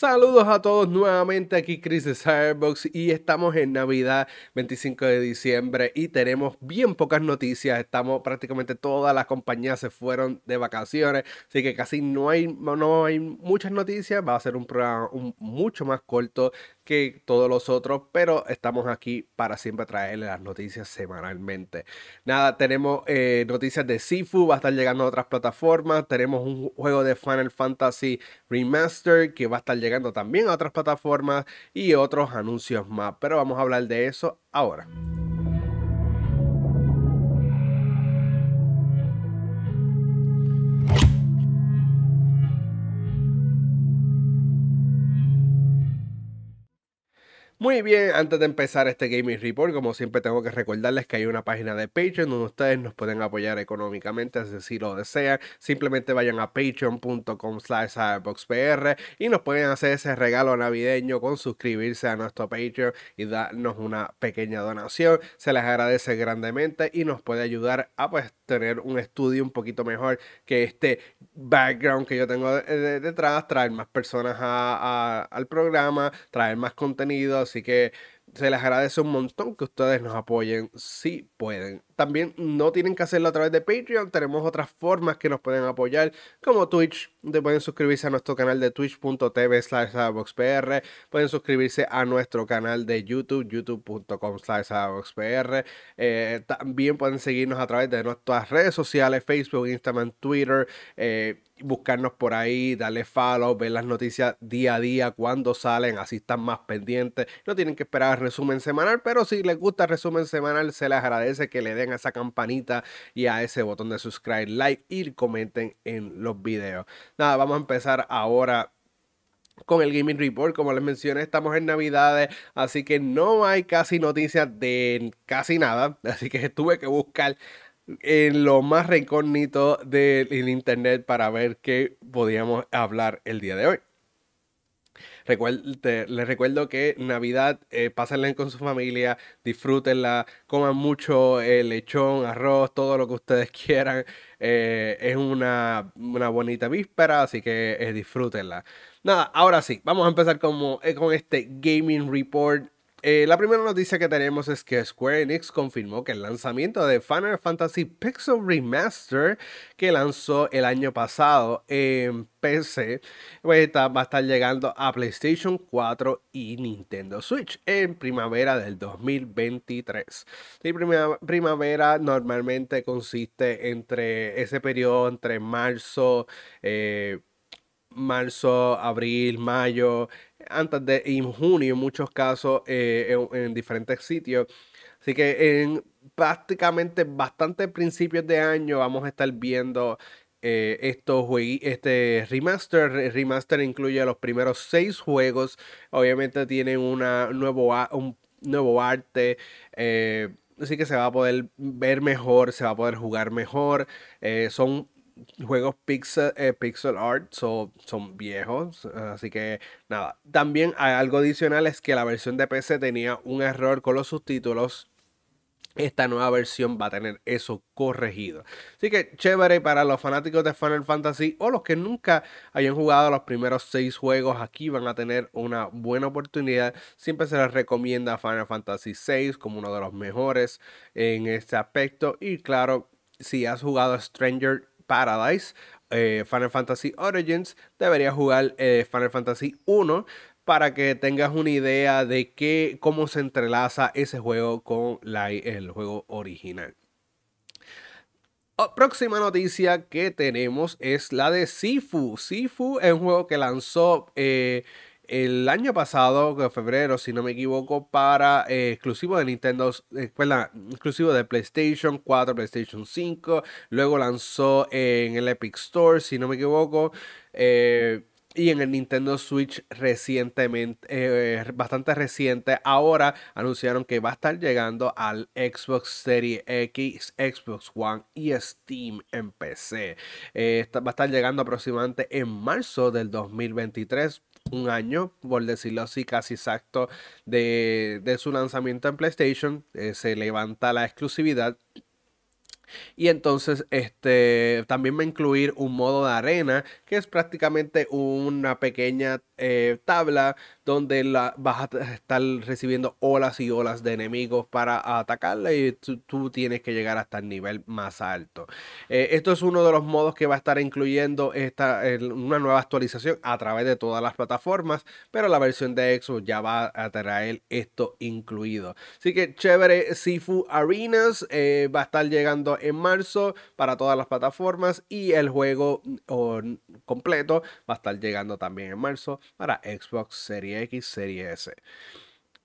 Saludos a todos nuevamente, aquí Chris de Cyberbox y estamos en Navidad 25 de diciembre y tenemos bien pocas noticias, estamos prácticamente todas las compañías se fueron de vacaciones, así que casi no hay, no hay muchas noticias, va a ser un programa mucho más corto que todos los otros, pero estamos aquí para siempre traerle las noticias semanalmente. Nada, tenemos eh, noticias de Sifu, va a estar llegando a otras plataformas. Tenemos un juego de Final Fantasy Remaster que va a estar llegando también a otras plataformas y otros anuncios más. Pero vamos a hablar de eso ahora. Muy bien, antes de empezar este Gaming Report, como siempre tengo que recordarles que hay una página de Patreon donde ustedes nos pueden apoyar económicamente si lo desean. Simplemente vayan a patreon.com slash y nos pueden hacer ese regalo navideño con suscribirse a nuestro Patreon y darnos una pequeña donación. Se les agradece grandemente y nos puede ayudar a pues tener un estudio un poquito mejor, que este background que yo tengo detrás, traer más personas al programa, traer más contenido, así que se les agradece un montón que ustedes nos apoyen si pueden también no tienen que hacerlo a través de Patreon. Tenemos otras formas que nos pueden apoyar, como Twitch. pueden suscribirse a nuestro canal de twitch.tv slash boxpr. Pueden suscribirse a nuestro canal de YouTube, youtube.com slash boxpr. Eh, también pueden seguirnos a través de nuestras redes sociales, Facebook, Instagram, Twitter. Eh, buscarnos por ahí, darle follow, ver las noticias día a día, cuando salen, así están más pendientes. No tienen que esperar resumen semanal, pero si les gusta el resumen semanal, se les agradece que le den a esa campanita y a ese botón de subscribe, like y comenten en los videos. Nada, vamos a empezar ahora con el Gaming Report. Como les mencioné, estamos en Navidades, así que no hay casi noticias de casi nada. Así que tuve que buscar en lo más recógnito del internet para ver qué podíamos hablar el día de hoy les recuerdo que Navidad, eh, pásenla con su familia, disfrútenla, coman mucho el eh, lechón, arroz, todo lo que ustedes quieran. Eh, es una, bonita víspera, así que disfrútenla. Nada, ahora sí, vamos a empezar como, con este Gaming Report. Eh, la primera noticia que tenemos es que Square Enix confirmó que el lanzamiento de Final Fantasy Pixel Remaster que lanzó el año pasado en PC pues, va a estar llegando a PlayStation 4 y Nintendo Switch en primavera del 2023. La primavera normalmente consiste entre ese periodo entre marzo, eh, marzo, abril, mayo, antes de en junio en muchos casos eh, en, diferentes sitios. Así que en prácticamente bastantes principios de año vamos a estar viendo eh, estos este remaster. El remaster incluye los primeros seis juegos. Obviamente tienen una nuevo un nuevo arte. Eh, así que se va a poder ver mejor, se va a poder jugar mejor. Eh, son juegos pixel, eh, pixel art son viejos, así que nada. También hay algo adicional es que la versión de PC tenía un error con los subtítulos. Esta nueva versión va a tener eso corregido. Así que chévere para los fanáticos de Final Fantasy o los que nunca hayan jugado los primeros seis juegos. Aquí van a tener una buena oportunidad. Siempre se les recomienda Final Fantasy VI como uno de los mejores en este aspecto. Y claro, si has jugado Stranger Paradise, eh, Final Fantasy Origins, Debería jugar eh, Final Fantasy 1 para que tengas una idea de cómo se entrelaza ese juego con la, el juego original. Oh, próxima noticia que tenemos es la de Sifu. Sifu es un juego que lanzó eh, el año pasado, febrero, si no me equivoco, para eh, exclusivo de Nintendo, eh, exclusivo de PlayStation 4, PlayStation 5. Luego lanzó en el Epic Store, si no me equivoco. Eh, y en el Nintendo Switch recientemente, bastante reciente, ahora anunciaron que va a estar llegando al Xbox Series X, Xbox One y Steam en PC. va a estar llegando aproximadamente en marzo del 2023 un año, por decirlo así, casi exacto, de, de su lanzamiento en PlayStation. Eh, se levanta la exclusividad y entonces este, también va a incluir un modo de arena, que es prácticamente una pequeña eh, tabla donde la, vas a estar recibiendo olas y olas de enemigos para atacarla y tú, tienes que llegar hasta el nivel más alto. Eh, esto es uno de los modos que va a estar incluyendo esta, una nueva actualización a través de todas las plataformas, pero la versión de Xbox ya va a traer esto incluido. Así que chévere, Sifu Arenas eh, va a estar llegando en marzo para todas las plataformas y el juego mm, completo va a estar llegando también en marzo para Xbox Series X, Series S.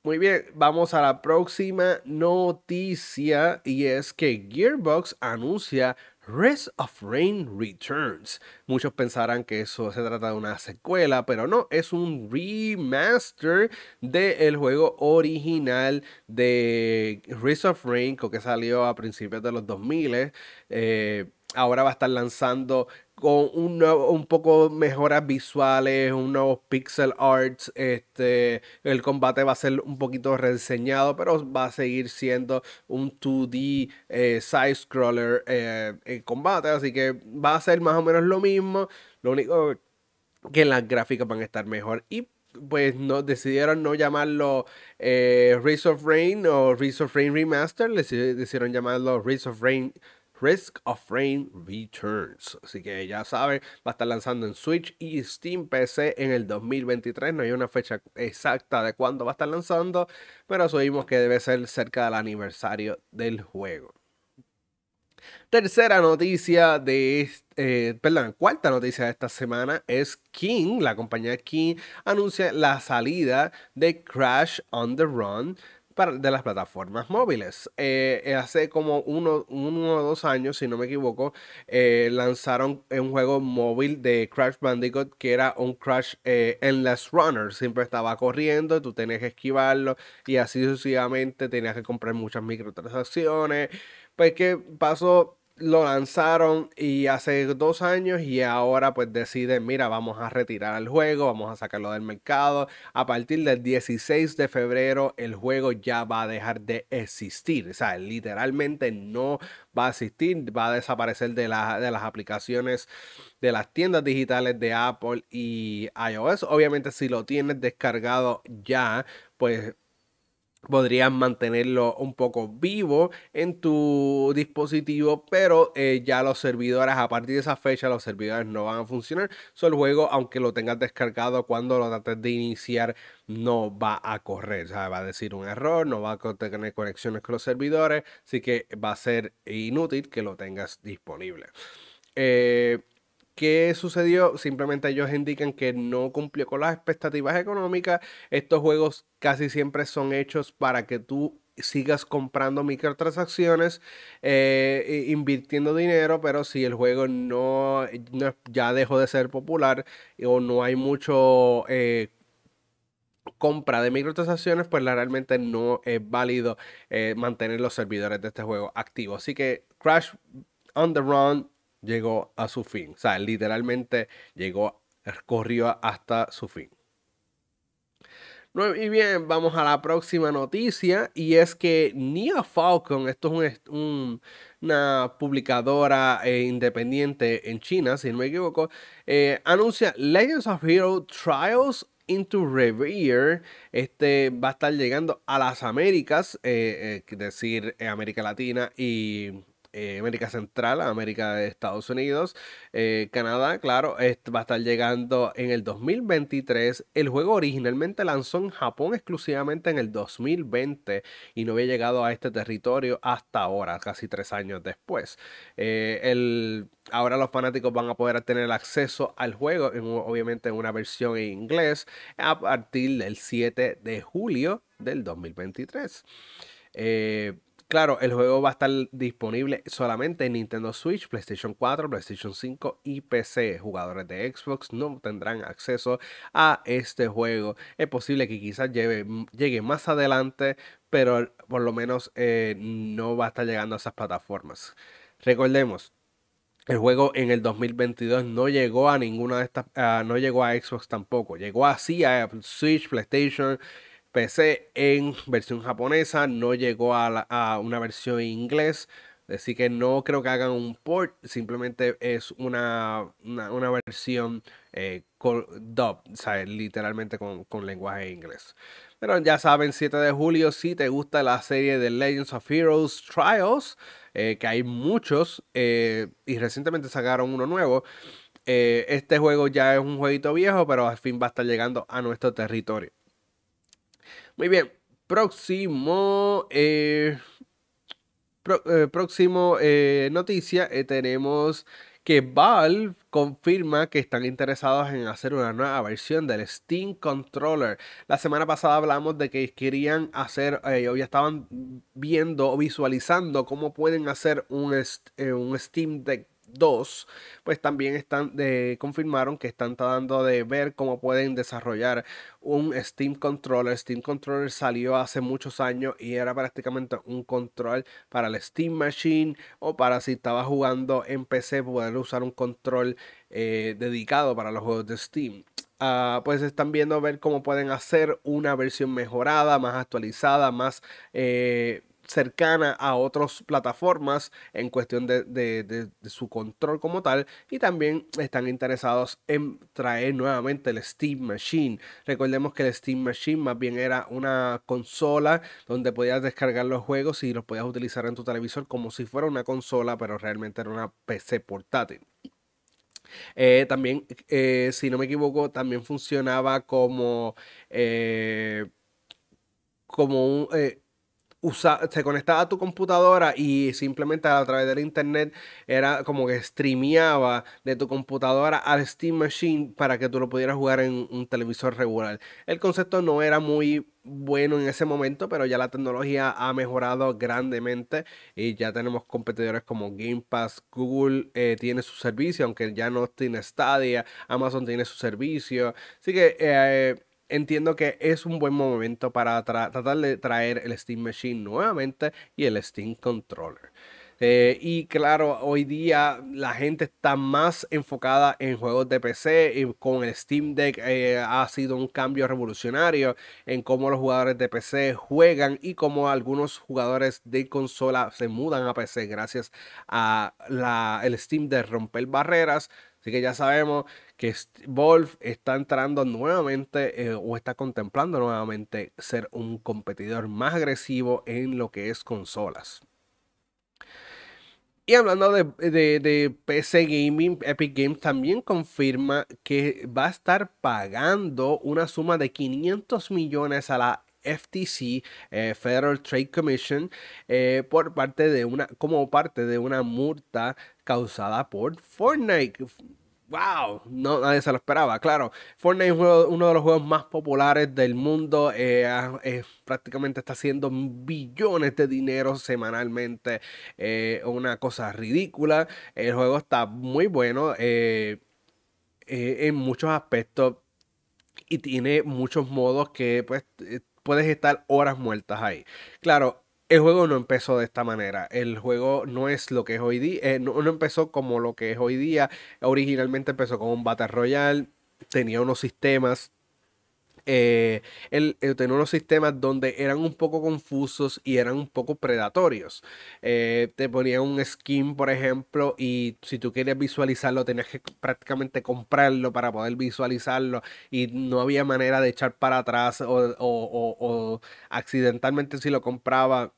Muy bien, vamos a la próxima noticia y es que Gearbox anuncia Rise of Rain Returns. Muchos pensarán que eso se trata de una secuela, pero no, es un remaster del juego original de Rise of Rain, que salió a principios de los 2000. Eh, ahora va a estar lanzando con un, un poco mejoras visuales, un nuevo pixel art este, el combate va a ser un poquito reseñado pero va a seguir siendo un 2D eh, side scroller eh, en combate, así que va a ser más o menos lo mismo, lo único que las gráficas van a estar mejor y pues no, decidieron no llamarlo eh, Rise of Rain o Rise of Rain Remaster, decidieron llamarlo Rise of Rain Risk of Rain Returns. Así que ya saben, va a estar lanzando en Switch y Steam PC en el 2023. No hay una fecha exacta de cuándo va a estar lanzando, pero asumimos que debe ser cerca del aniversario del juego. Tercera noticia de eh, perdón, cuarta noticia de esta semana es King, la compañía King anuncia la salida de Crash on the Run de las plataformas móviles. Eh, hace como uno, uno o dos años, si no me equivoco, eh, lanzaron un juego móvil de Crash Bandicoot que era un Crash eh, Endless Runner. Siempre estaba corriendo, tú tenías que esquivarlo y así sucesivamente tenías que comprar muchas microtransacciones. Pues qué pasó lo lanzaron y hace dos años y ahora pues deciden, mira, vamos a retirar el juego, vamos a sacarlo del mercado. A partir del 16 de febrero el juego ya va a dejar de existir. O sea, literalmente no va a existir, va a desaparecer de, de las aplicaciones de las tiendas digitales de Apple y iOS. Obviamente si lo tienes descargado ya, pues podrías mantenerlo un poco vivo en tu dispositivo, pero eh, ya los servidores, a partir de esa fecha, los servidores no van a funcionar. So, el juego, aunque lo tengas descargado cuando lo trates de iniciar, no va a correr. O sea, va a decir un error, no va a tener conexiones con los servidores, así que va a ser inútil que lo tengas disponible. Eh, ¿Qué sucedió? Simplemente ellos indican que no cumplió con las expectativas económicas. Estos juegos casi siempre son hechos para que tú sigas comprando microtransacciones, eh, invirtiendo dinero, pero si el juego no, ya dejó de ser popular o no hay mucho eh, compra de microtransacciones, pues realmente no es válido eh, mantener los servidores de este juego activos. Así que Crash on the Run llegó a su fin. O sea, literalmente llegó, corrió hasta su fin. Y bien, vamos a la próxima noticia y es que Nia Falcon, esto es una publicadora eh, independiente en China, si no me equivoco, eh, anuncia Legends of Hero Trials Into Revere. Este va a estar llegando a las Américas, eh, es decir, América Latina y eh, América Central, América de Estados Unidos, eh, Canadá, claro, va a estar llegando en el 2023. El juego originalmente lanzó en Japón exclusivamente en el 2020 y no había llegado a este territorio hasta ahora, casi tres años después. Eh, ahora los fanáticos van a poder tener acceso al juego, obviamente en una versión en inglés, a partir del 7 de julio del 2023. Claro, el juego va a estar disponible solamente en Nintendo Switch, PlayStation 4, PlayStation 5 y PC. Jugadores de Xbox no tendrán acceso a este juego. Es posible que quizás mm, llegue más adelante, pero por lo menos eh, no va a estar llegando a esas plataformas. Recordemos, el juego en el 2022 no llegó a ninguna de estas, ah, no llegó a Xbox tampoco. Llegó así a Switch, PlayStation PC en versión japonesa, no llegó a, una versión en inglés. Así que no creo que hagan un port, simplemente es una, versión eh, dub, literalmente con, lenguaje inglés. Pero ya saben, 7 de julio, si te gusta la serie de Legends of Heroes Trials, eh, que hay muchos, eh, y recientemente sacaron uno nuevo. este juego ya es un jueguito viejo, pero al fin va a estar llegando a nuestro territorio. Muy bien. Próximo. Eh, eh, próximo eh, noticia. tenemos que Valve confirma que están interesados en hacer una nueva versión del Steam Controller. La semana pasada hablamos de que querían hacer, o ya estaban viendo o visualizando cómo pueden hacer un, un Steam Deck 2, pues también están de, eh, confirmaron que están tratando de ver cómo pueden desarrollar un Steam Controller. Steam Controller salió hace muchos años y era prácticamente un control para la Steam Machine o para si estaba jugando en PC poder usar un control eh, dedicado para los juegos de Steam. Ah, pues están viendo ver cómo pueden hacer una versión mejorada, más actualizada, más eh, cercana a otras plataformas en cuestión de, su control como tal y también están interesados en traer nuevamente el Steam Machine. Recordemos que el Steam Machine más bien era una consola donde podías descargar los juegos y los podías utilizar en tu televisor como si fuera una consola pero realmente era una PC portátil. Eh, también, eh, si no me equivoco, también funcionaba como, eh, como un se conectaba a tu computadora y simplemente a través del internet era como que streameaba de tu computadora al Steam Machine para que tú lo pudieras jugar en un televisor regular. El concepto no era muy bueno en ese momento, pero ya la tecnología ha mejorado grandemente y ya tenemos competidores como Game Pass, Google eh, tiene su servicio, aunque ya no tiene Stadia, Amazon tiene su servicio. Así que eh, entiendo que es un buen momento para tratar de traer el Steam Machine nuevamente y el Steam Controller. Eh, y claro, hoy día la gente está más enfocada en juegos de PC y con el Steam Deck eh, ha sido un cambio revolucionario en cómo los jugadores de PC juegan y cómo algunos jugadores de consola se mudan a PC gracias al Steam de romper barreras Así que ya sabemos que Wolf está entrando nuevamente eh, o está contemplando nuevamente ser un competidor más agresivo en lo que es consolas. Y hablando de, PC Gaming, Epic Games también confirma que va a estar pagando una suma de 500 millones a la FTC, eh, Federal Trade Commission, eh, por parte de una, como parte de una multa causada por Fortnite. ¡Wow! No, nadie se lo esperaba, claro. Fortnite es uno de los juegos más populares del mundo. Eh, eh, prácticamente está haciendo billones de dinero semanalmente. Eh, una cosa ridícula. El juego está muy bueno en muchos aspectos y tiene muchos modos que pues puedes estar horas muertas ahí. Claro, el juego no empezó de esta manera. El juego no es lo que es hoy día. Eh, no, no, empezó como lo que es hoy día. Originalmente empezó como un Battle Royale. Tenía unos sistemas eh, eh unos sistemas donde eran un poco confusos y eran un poco predatorios. Eh, te ponían un skin, por ejemplo, y si tú querías visualizarlo, tenías que prácticamente comprarlo para poder visualizarlo y no había manera de echar para atrás o, o, o, accidentalmente si lo compraba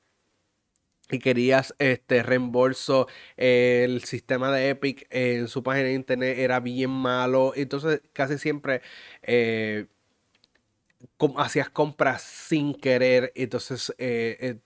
y querías este reembolso, el sistema de Epic en su página de internet era bien malo. Entonces, casi siempre eh, hacías compras sin querer, entonces eh, eh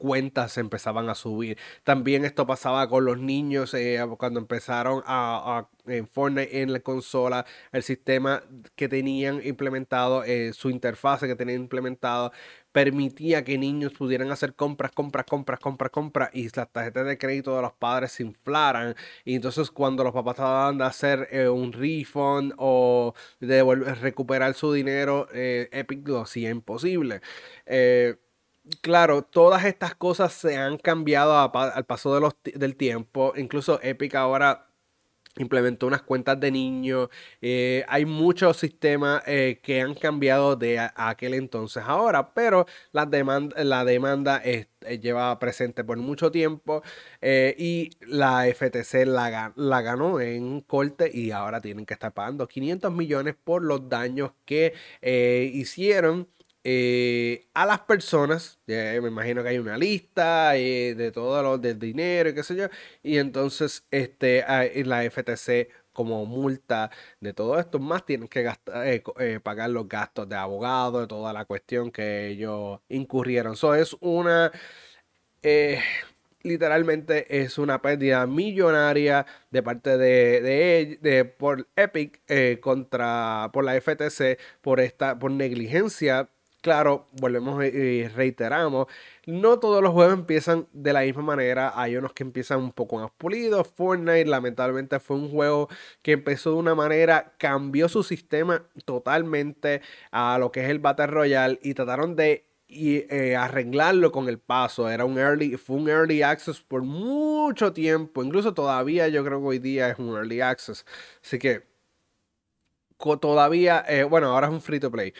cuentas empezaban a subir. También esto pasaba con los niños eh, cuando empezaron a, en Fortnite en la consola, el sistema que tenían implementado, eh, su interfase que tenían implementado permitía que niños pudieran hacer compras, compras, compras, compras, compras y las tarjetas de crédito de los padres se inflaran. Y entonces cuando los papás estaban de hacer eh, un refund o de recuperar su dinero, Epic lo hacía imposible claro, todas estas cosas se han cambiado al paso del tiempo. Incluso Epic ahora implementó unas cuentas de niños. Eh, hay muchos sistemas eh, que han cambiado de aquel entonces ahora, pero la demanda, la demanda es, eh, presente por mucho tiempo y la FTC la, la ganó en corte y ahora tienen que estar pagando 500 millones por los daños que hicieron eh, a las personas, me imagino que hay una lista eh, de todo lo del dinero y qué sé yo, y entonces este, la FTC como multa de todo esto, más tienen que gastar, eh, pagar los gastos de abogado, de toda la cuestión que ellos incurrieron. Eso es una, literalmente es una pérdida millonaria de parte de, de, de por Epic contra, por la FTC, por esta, por negligencia Claro, volvemos y reiteramos, no todos los juegos empiezan de la misma manera, hay unos que empiezan un poco más pulidos, Fortnite lamentablemente fue un juego que empezó de una manera, cambió su sistema totalmente a lo que es el Battle Royale y trataron de eh, arreglarlo con el paso. Era un early, fue un early access por mucho tiempo. Incluso todavía yo creo que hoy día es un early access. Así que todavía, eh, bueno, ahora es un free to play.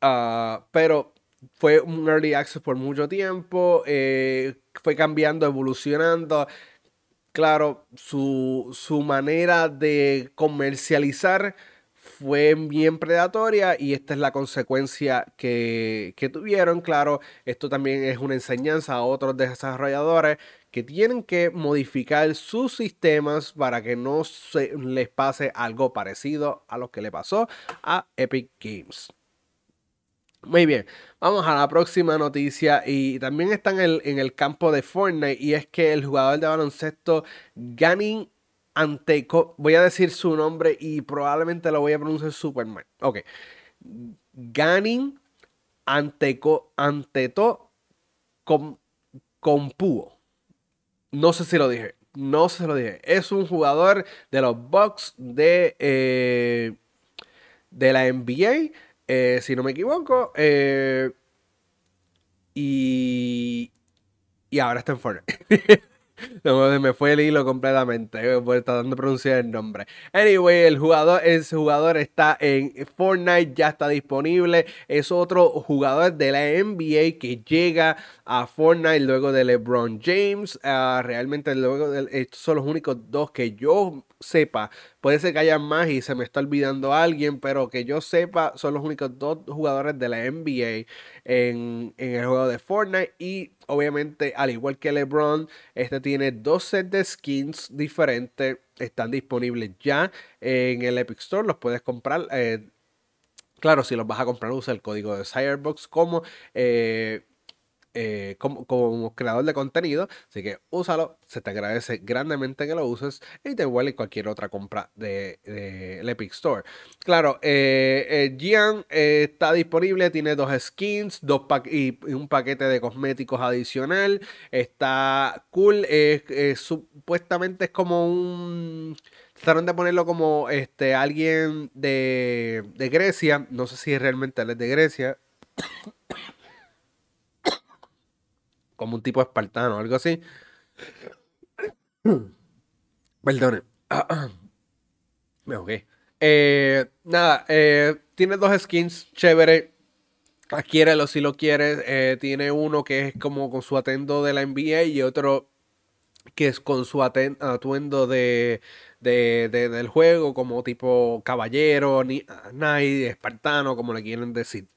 Ah, pero fue un early access por mucho tiempo, eh, fue cambiando, evolucionando. Claro, su, su, manera de comercializar fue bien predatoria y esta es la consecuencia que, que tuvieron. Claro, esto también es una enseñanza a otros desarrolladores que tienen que modificar sus sistemas para que no se les pase algo parecido a lo que le pasó a Epic Games. Muy bien, vamos a la próxima noticia y también están en el, campo de Fortnite y es que el jugador de baloncesto Ganin Anteco, voy a decir su nombre y probablemente lo voy a pronunciar super mal. Ok, Ganin Anteco, Anteto con, Compúo. No sé si lo dije, no sé si lo dije. Es un jugador de los Bucks de, eh, de la NBA eh, si no me equivoco. Eh, y, y ahora está en Fortnite. me fue el hilo completamente, dando eh, dando pronunciar el nombre. Anyway, el jugador, jugador está en Fortnite, ya está disponible. Es otro jugador de la NBA que llega a Fortnite luego de LeBron James. Ah, realmente luego de, estos son los únicos dos que yo sepa Puede ser que haya más y se me está olvidando alguien, pero que yo sepa, son los únicos dos jugadores de la NBA en, el juego de Fortnite. Y obviamente, al igual que LeBron, este tiene dos sets de skins diferentes. Están disponibles ya en el Epic Store. Los puedes comprar. Eh, claro, si los vas a comprar, usa el código de Sirebox como. Eh, eh, como, como, creador de contenido. Así que úsalo, se te agradece grandemente que lo uses y te vuelve cualquier otra compra del de, Epic Store. Claro, eh, eh, Gian está disponible, tiene dos skins dos y, y, un paquete de cosméticos adicional. Está cool, supuestamente es como un... Trataron de ponerlo como este, alguien de, de Grecia, no sé si realmente es de Grecia como un tipo espartano, algo así. Perdone. Me ahogué. Eh, nada, eh, tiene dos skins chévere. Adquiérelo si lo quieres. Eh, tiene uno que es como con su atuendo de la NBA y otro que es con su atuendo de, del juego, como tipo caballero, ni, espartano, como le quieren decir.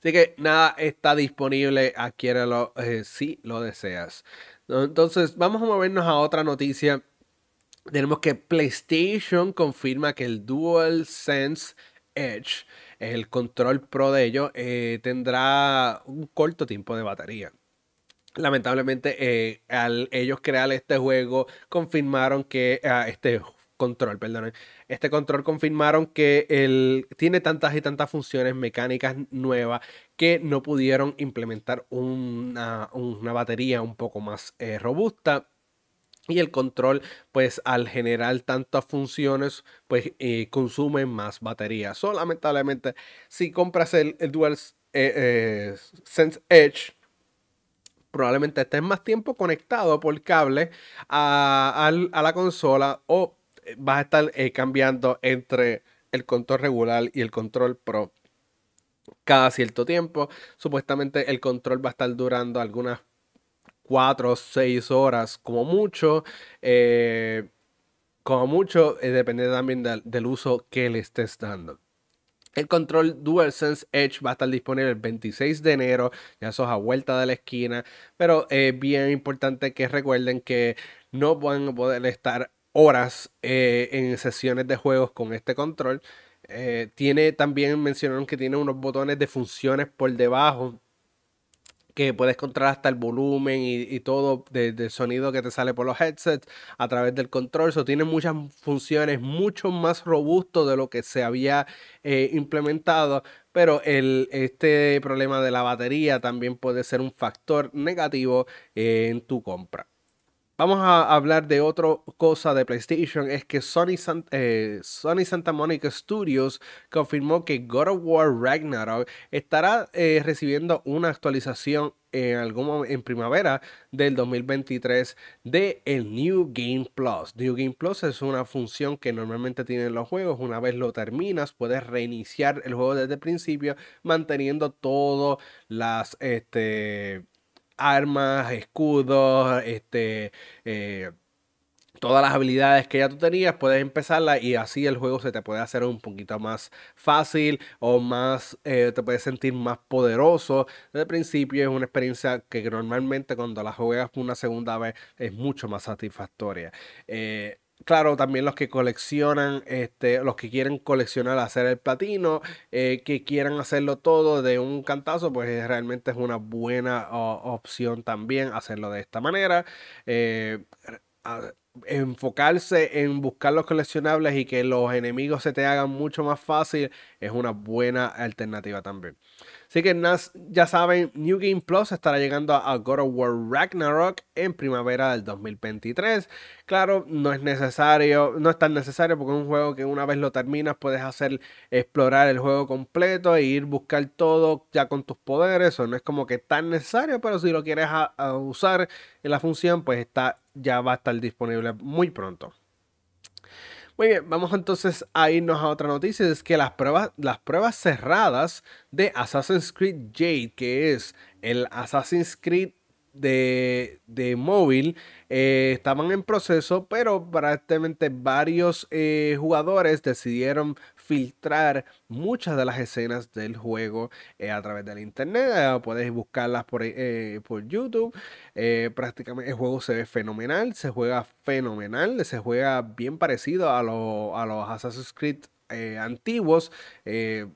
Así que nada está disponible, adquiéralo eh, si lo deseas. Entonces, vamos a movernos a otra noticia. Tenemos que PlayStation confirma que el DualSense Edge, el control pro de ellos, eh, tendrá un corto tiempo de batería. Lamentablemente, eh, al ellos crear este juego, confirmaron que ah, este control, perdón Este control confirmaron que el, tiene tantas y tantas funciones mecánicas nuevas que no pudieron implementar una, batería un poco más eh, robusta. Y el control, pues al generar tantas funciones, pues eh, consume más batería. So, lamentablemente, si compras el, el Dual eh, Sense Edge, probablemente estés más tiempo conectado por cable a, a la consola o vas a estar eh, cambiando entre el control regular y el control pro cada cierto tiempo. Supuestamente el control va a estar durando algunas 4 o 6 horas como mucho. Eh, como mucho, eh, depende también del, uso que le estés dando. El control DualSense Edge va a estar disponible el 26 de enero, ya sos a vuelta de la esquina, pero es bien importante que recuerden que no van a poder estar horas eh, en sesiones de juegos con este control. Eh, tiene también mencionaron que tiene unos botones de funciones por debajo que puedes controlar hasta el volumen y, todo del sonido que te sale por los headsets a través del control. eso tiene muchas funciones mucho más robusto de lo que se había eh, implementado, pero el, este problema de la batería también puede ser un factor negativo en tu compra. Vamos a hablar de otra cosa de PlayStation, es que Sony, eh, Santa Monica Studios confirmó que God of War Ragnarok estará eh, recibiendo una actualización en algún en primavera del 2023 de el New Game Plus. New Game Plus es una función que normalmente tienen los juegos. Una vez lo terminas, puedes reiniciar el juego desde el principio, manteniendo todas las este, armas, escudos, este, eh, todas las habilidades que ya tú tenías, puedes empezarlas y así el juego se te puede hacer un poquito más fácil o más, eh, te puedes sentir más poderoso. Desde el principio es una experiencia que normalmente cuando la juegas una segunda vez es mucho más satisfactoria. Eh, Claro, también los que coleccionan, este, los que quieren coleccionar, hacer el platino, eh, que quieran hacerlo todo de un cantazo, pues eh, realmente es una buena opción también hacerlo de esta manera. Eh, enfocarse en buscar los coleccionables y que los enemigos se te hagan mucho más fácil es una buena alternativa también. Así que ya saben, New Game Plus estará llegando a God of War Ragnarok en primavera del 2023. Claro, no es necesario, no es tan necesario porque es un juego que una vez lo terminas puedes hacer explorar el juego completo e ir buscar todo ya con tus poderes. O no es como que tan necesario, pero si lo quieres usar en la función, pues está, ya va a estar disponible muy pronto. Muy bien, vamos entonces a irnos a otra noticia, es que las pruebas, las pruebas cerradas de Assassin's Creed Jade, que es el Assassin's Creed de, móvil, eh, estaban en proceso, pero prácticamente varios eh, jugadores decidieron filtrar muchas de las escenas del juego eh, a través del internet. Eh, puedes buscarlas por, eh, por YouTube. prácticamente el juego se ve fenomenal, se juega fenomenal, se juega bien parecido a, los Assassin's Creed antiguos,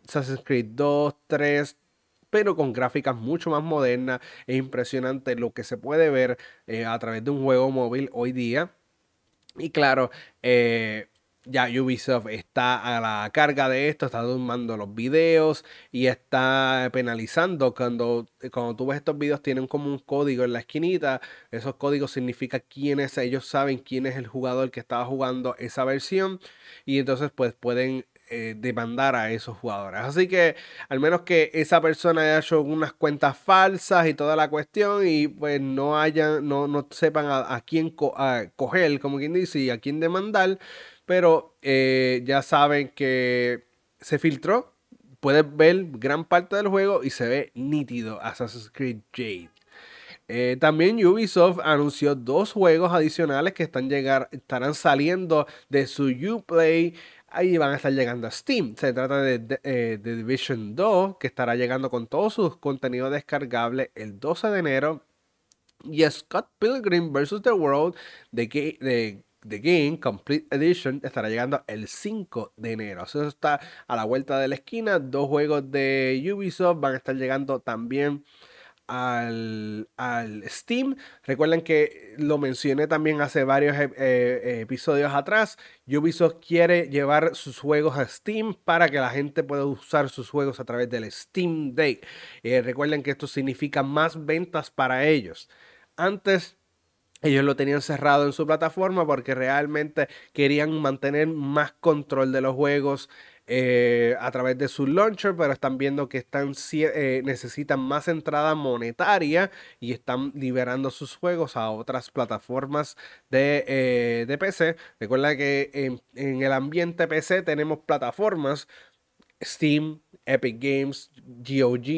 Assassin's Creed 2, 3, pero con gráficas mucho más modernas. Es impresionante lo que se puede ver a través de un juego móvil hoy día. Y claro, eh, ya Ubisoft está a la carga de esto, está tomando los videos y está penalizando. Cuando, cuando tú ves estos videos, tienen como un código en la esquinita. Esos códigos significa quién es, ellos saben quién es el jugador que estaba jugando esa versión. Y entonces, pues pueden eh, demandar a esos jugadores. Así que, al menos que esa persona haya hecho unas cuentas falsas y toda la cuestión, y pues no hayan, no, no sepan a, quién coger, como quien dice, y a quién demandar pero eh, ya saben que se filtró. Puedes ver gran parte del juego y se ve nítido Assassin's Creed Jade. Eh, también Ubisoft anunció dos juegos adicionales que están llegar, estarán saliendo de su Uplay y van a estar llegando a Steam. Se trata de, The eh, Division 2, que estará llegando con todos sus contenidos descargables el 12 de enero. Y Scott Pilgrim vs. The World de, de The Game Complete Edition estará llegando el 5 de enero. Eso está a la vuelta de la esquina. Dos juegos de Ubisoft van a estar llegando también al, Steam. Recuerden que lo mencioné también hace varios eh, eh, episodios atrás. Ubisoft quiere llevar sus juegos a Steam para que la gente pueda usar sus juegos a través del Steam Day. Eh, recuerden que esto significa más ventas para ellos. Antes ellos lo tenían cerrado en su plataforma porque realmente querían mantener más control de los juegos eh, a través de su launcher, pero están viendo que están, eh, necesitan más entrada monetaria y están liberando sus juegos a otras plataformas de, eh, de PC. Recuerda que en el ambiente PC tenemos plataformas Steam, Epic Games, GOG,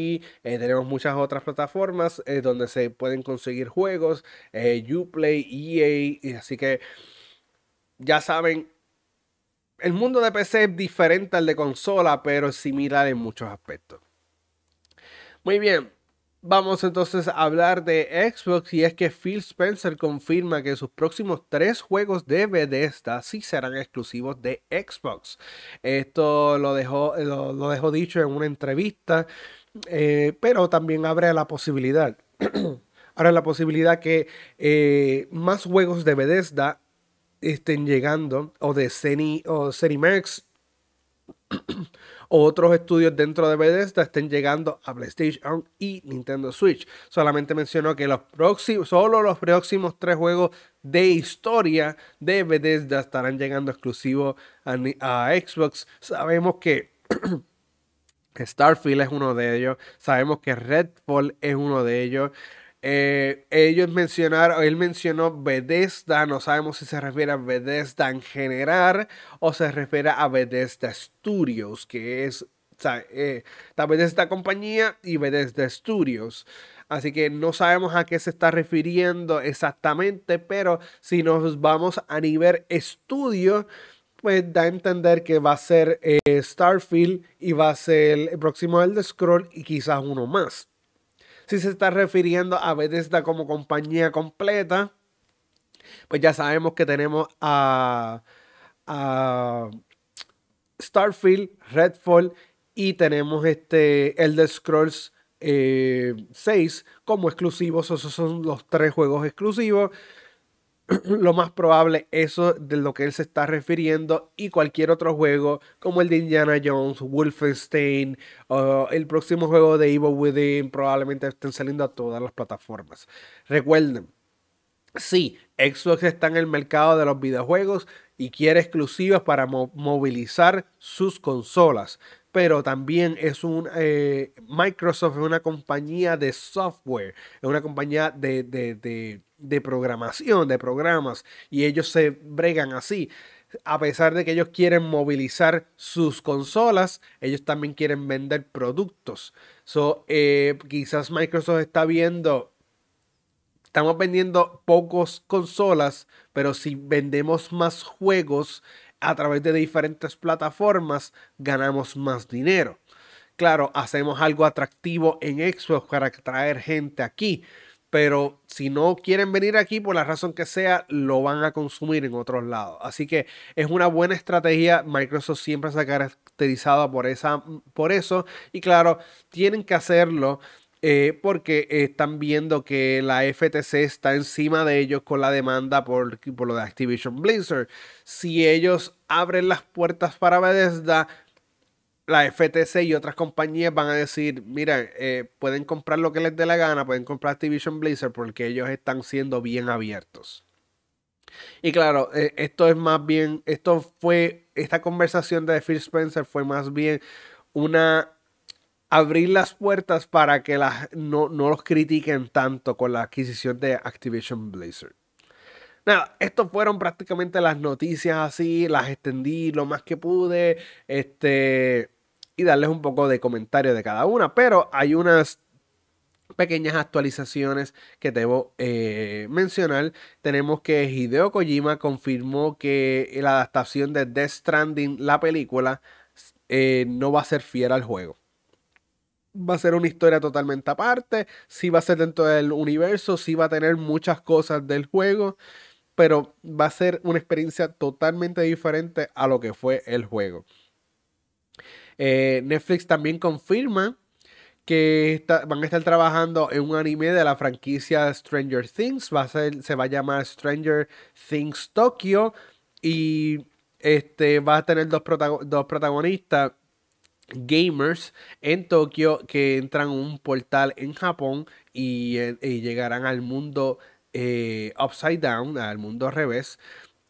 eh, tenemos muchas otras plataformas eh, donde se pueden conseguir juegos, eh, Uplay, EA, así que ya saben, el mundo de PC es diferente al de consola, pero es similar en muchos aspectos. Muy bien, Vamos entonces a hablar de Xbox y es que Phil Spencer confirma que sus próximos tres juegos de Bethesda sí serán exclusivos de Xbox. Esto lo dejó, lo, dejó dicho en una entrevista, eh, pero también abre la posibilidad, abre la posibilidad que eh, más juegos de Bethesda estén llegando o de o Max otros estudios dentro de Bethesda estén llegando a PlayStation y Nintendo Switch. Solamente menciono que los próximos, solo los próximos tres juegos de historia de Bethesda estarán llegando exclusivos a, a Xbox. Sabemos que Starfield es uno de ellos, sabemos que Redfall es uno de ellos, eh, ellos mencionaron, él mencionó Bethesda, no sabemos si se refiere a Bethesda en general o se refiere a Bethesda Studios, que es o sea, eh, esta compañía y Bethesda Studios. Así que no sabemos a qué se está refiriendo exactamente, pero si nos vamos a nivel estudio, pues da a entender que va a ser eh, Starfield y va a ser el próximo Elder Scroll y quizás uno más. Si se está refiriendo a Bethesda como compañía completa, pues ya sabemos que tenemos a, Starfield, Redfall y tenemos este Elder Scrolls eh, 6 como exclusivos. Esos son los tres juegos exclusivos. lo más probable eso de lo que él se está refiriendo y cualquier otro juego como el de Indiana Jones, Wolfenstein o el próximo juego de Evil Within probablemente estén saliendo a todas las plataformas. Recuerden, sí, Xbox está en el mercado de los videojuegos y quiere exclusivas para movilizar sus consolas, pero también es un eh, Microsoft es una compañía de software, es una compañía de, de de programación, de programas, y ellos se bregan así. A pesar de que ellos quieren movilizar sus consolas, ellos también quieren vender productos. So, eh, quizás Microsoft está viendo, estamos vendiendo pocos consolas, pero si vendemos más juegos a través de diferentes plataformas, ganamos más dinero. Claro, hacemos algo atractivo en Xbox para atraer gente aquí pero si no quieren venir aquí por la razón que sea, lo van a consumir en otros lados. Así que es una buena estrategia. Microsoft siempre se ha caracterizado por, esa, por eso. Y claro, tienen que hacerlo eh, porque están viendo que la FTC está encima de ellos con la demanda por, por lo de Activision Blizzard. Si ellos abren las puertas para Bethesda, la FTC y otras compañías van a decir, mira, eh, pueden comprar lo que les dé la gana, pueden comprar Activision Blizzard porque ellos están siendo bien abiertos. Y claro, eh, esto es más bien, esto fue, esta conversación de Phil Spencer fue más bien una abrir las puertas para que no, los critiquen tanto con la adquisición de Activision Blizzard. Nada, estos fueron prácticamente las noticias así, las extendí lo más que pude. Este y darles un poco de comentario de cada una. Pero hay unas pequeñas actualizaciones que debo eh, mencionar. Tenemos que Hideo Kojima confirmó que la adaptación de Death Stranding, la película, eh, no va a ser fiel al juego. Va a ser una historia totalmente aparte, Si va a ser dentro del universo, Si va a tener muchas cosas del juego, pero va a ser una experiencia totalmente diferente a lo que fue el juego. Eh, Netflix también confirma que van a estar trabajando en un anime de la franquicia Stranger Things. Va a ser, se va a llamar Stranger Things Tokyo. Y este, va a tener dos, protagonistas gamers en Tokio que entran a un portal en Japón y, eh, llegarán al mundo eh, upside down, al mundo al revés,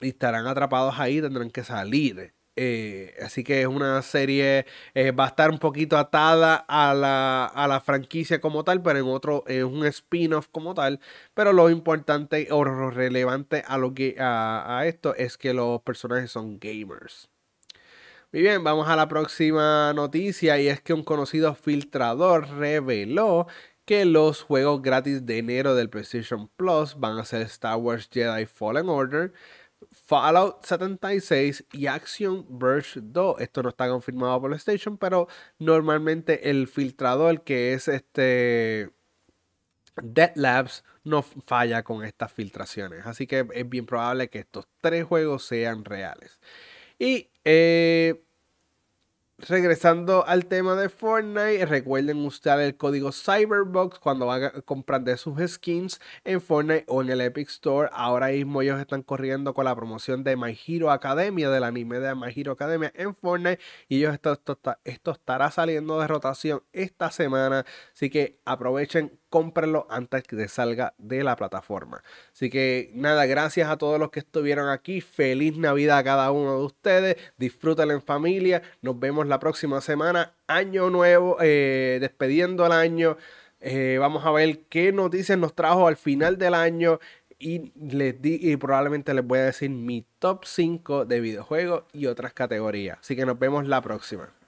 y estarán atrapados ahí, tendrán que salir. Eh, así que es una serie, eh, va a estar un poquito atada a la, franquicia como tal, pero en otro es un spin-off como tal. Pero lo importante o lo relevante a, lo que, a, a esto es que los personajes son gamers. Muy bien, vamos a la próxima noticia y es que un conocido filtrador reveló que los juegos gratis de enero del PlayStation Plus van a ser Star Wars Jedi Fallen Order, Fallout 76 y Action Verge 2. Esto no está confirmado por PlayStation, pero normalmente el filtrador que es este Dead Labs no falla con estas filtraciones. Así que es bien probable que estos tres juegos sean reales. Y eh, regresando al tema de Fortnite, recuerden usar el código Cyberbox cuando van a comprar de sus skins en Fortnite o en el Epic Store. Ahora mismo ellos están corriendo con la promoción de My Hero Academia, del anime de My Hero Academia en Fortnite. Y esto, esto estará saliendo de rotación esta semana. Así que aprovechen cómprenlo antes que salga de la plataforma. Así que nada, gracias a todos los que estuvieron aquí. Feliz Navidad a cada uno de ustedes. Disfrútenlo en familia. Nos vemos la próxima semana. Año nuevo, eh, despediendo el año. Eh, vamos a ver qué noticias nos trajo al final del año. Y, les y probablemente les voy a decir mi top 5 de videojuegos y otras categorías. Así que nos vemos la próxima.